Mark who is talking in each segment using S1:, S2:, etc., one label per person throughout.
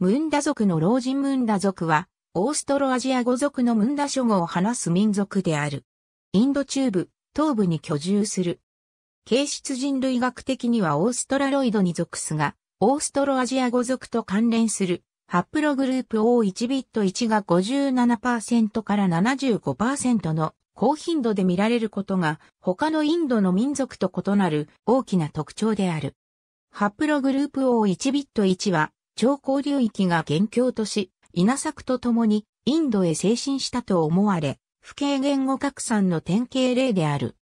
S1: ムンダ族の老人ムンダ族は、オーストロアジア語族のムンダ諸語を話す民族である。インド中部、東部に居住する。形質人類学的にはオーストラロイドに属すが、オーストロアジア語族と関連する、ハプログループ O1 ビット1が57%から75%の高頻度で見られることが、他のインドの民族と異なる大きな特徴である。ハプログループ O1 ビット1は、長江流域が元凶とし、稲作とともにインドへ精神したと思われ、不敬言語拡散の典型例である。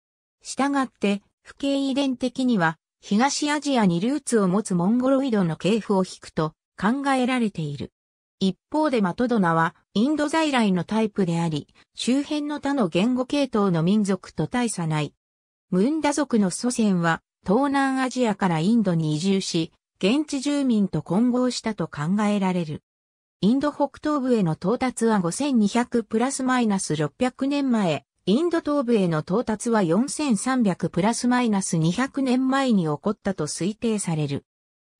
S1: したがって、不敬遺伝的には、東アジアにルーツを持つモンゴロイドの系譜を引くと考えられている。一方でマトドナはインド在来のタイプであり、周辺の他の言語系統の民族と大差ない。ムンダ族の祖先は東南アジアからインドに移住し、現地住民と混合したと考えられる。インド北東部への到達は5200プラスマイナス600年前、インド東部への到達は4300プラスマイナス200年前に起こったと推定される。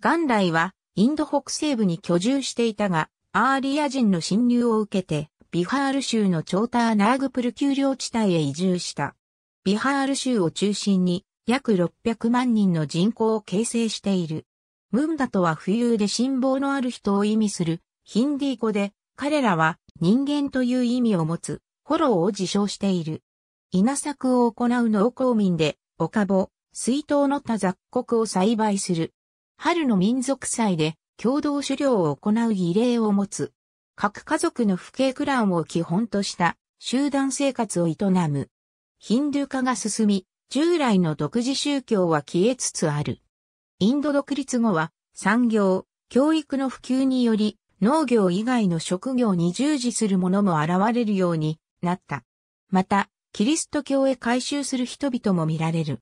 S1: 元来はインド北西部に居住していたが、アーリア人の侵入を受けて、ビハール州のチョーターナーグプル丘陵地帯へ移住した。ビハール州を中心に約600万人の人口を形成している。ムンダとは冬で辛抱のある人を意味するヒンディー語で、彼らは人間という意味を持つ、フォローを自称している。稲作を行う農耕民で、おかぼ、水筒の他雑穀を栽培する。春の民族祭で共同狩猟を行う儀礼を持つ。各家族の父兄クランを基本とした集団生活を営む。ヒンドゥー化が進み、従来の独自宗教は消えつつある。インド独立後は産業、教育の普及により農業以外の職業に従事する者も現れるようになった。また、キリスト教へ改宗する人々も見られる。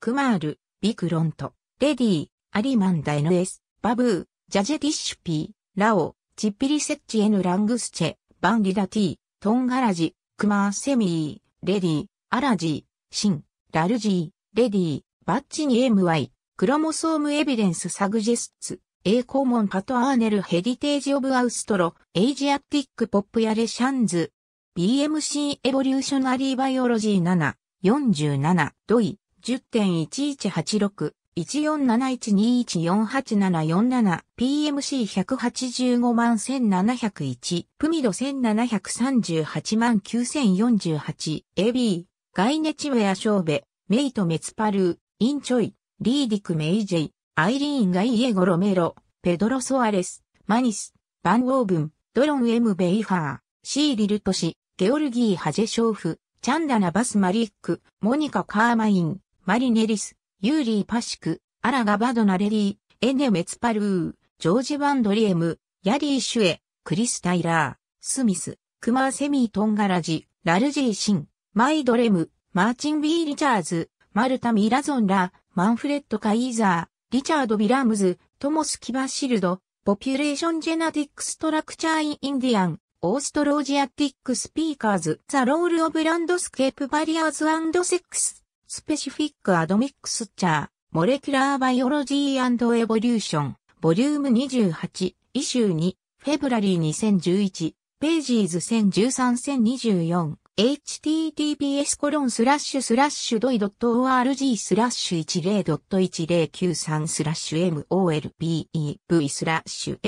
S1: クマール、ビクロント、レディー、アリマンダエヌエス、バブー、ジャジェディッシュピー、ラオ、チッピリセッチエヌラングスチェ、バンリラティー、トンガラジ、クマーセミー、レディー、アラジー、シン、ラルジー、レディー、バッチに MY、クロモソームエビデンスサグジェスツ、A コモンパトアーネルヘリテージオブアウストロ、エイジアティックポップやレシャンズ、BMC エボリューショナリーバイオロジー7、47、ドイ、10.1186。147121487477PMC185 万1701プミド1738万9048 AB ガイネチウェアショーベメイトメツパルーインチョイ、リーディク・メイジェイ、アイリーン・ガイエゴ・ロメロ、ペドロ・ソアレス、マニス、バン・ウォーブン、ドロン・エム・ベイファー、シー・リルトシ、ゲオルギー・ハジェショーフ、チャンダナ・バス・マリック、モニカ・カーマイン、マリネリス、ユーリー・パシク、アラガ・バドナ・レリー、エネ・メツパルー、ジョージ・バンドリエム、ヤリー・シュエ、クリス・タイラー、スミス、クマー・セミー・トンガラジ、ラルジー・シン、マイドレム、マーチン・ビー・リチャーズ、マルタ・ミラゾンラ、マンフレッド・カイーザー、リチャード・ビラムズ、トモス・キバシルド、ポピュレーション・ジェナティック・ストラクチャー・イン・ディアン、オーストロージアティック・スピーカーズ、ザ・ロール・オブ・ランドスケープ・バリアーズ・アンド・セックス、スペシフィック・アドミックスチャー、モレキュラー・バイオロジー・エボリューション、ボリューム28、イシュー2、フェブラリー2011、ページーズ1013-1024、https コロンスラッシュスラッシュドイドット .org スラッシュ10.1093スラッシュ MOLBEV スラッシュ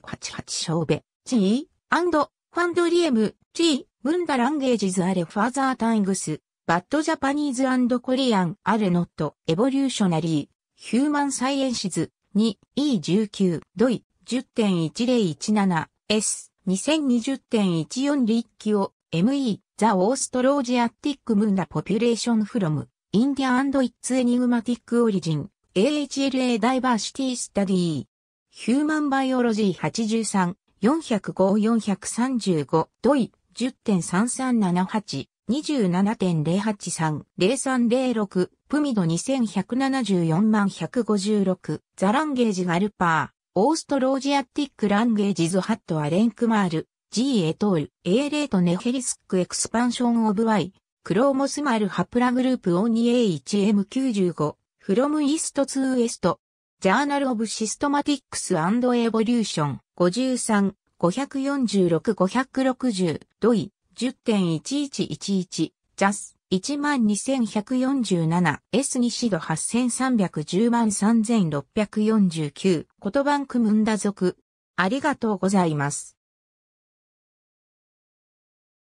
S1: MS9288 小べ G& ファンドリエム G ムンダランゲージズアレファーザータイングスバッドジャパニーズコリアンアレノットエボリューショナリーヒューマンサイエンシズ 2E19 ドイ 10.1017S 2020.14リッキオ ME, The Australasiatic Munda Population from India and its Enigmatic Origin, AHLA Diversity Study, Human Biology 83, 405-435, ドイ、10.3378、27.083、0306、プミド2174万156、ザランゲージガルパー、オーストロージアティックランゲージズハットアレンクマール、G エトール、A レートネヘリスックエクスパンションオブ Y、クローモスマルハプラグループオン 2A1M95、フロムイーストツーエスト、ジャーナルオブシストマティックスエボリューション、53、546、560、ドイ、10.1111、ジャス、12147、S 西度8310万3649、言葉んくむんだ族。ありがとうございます。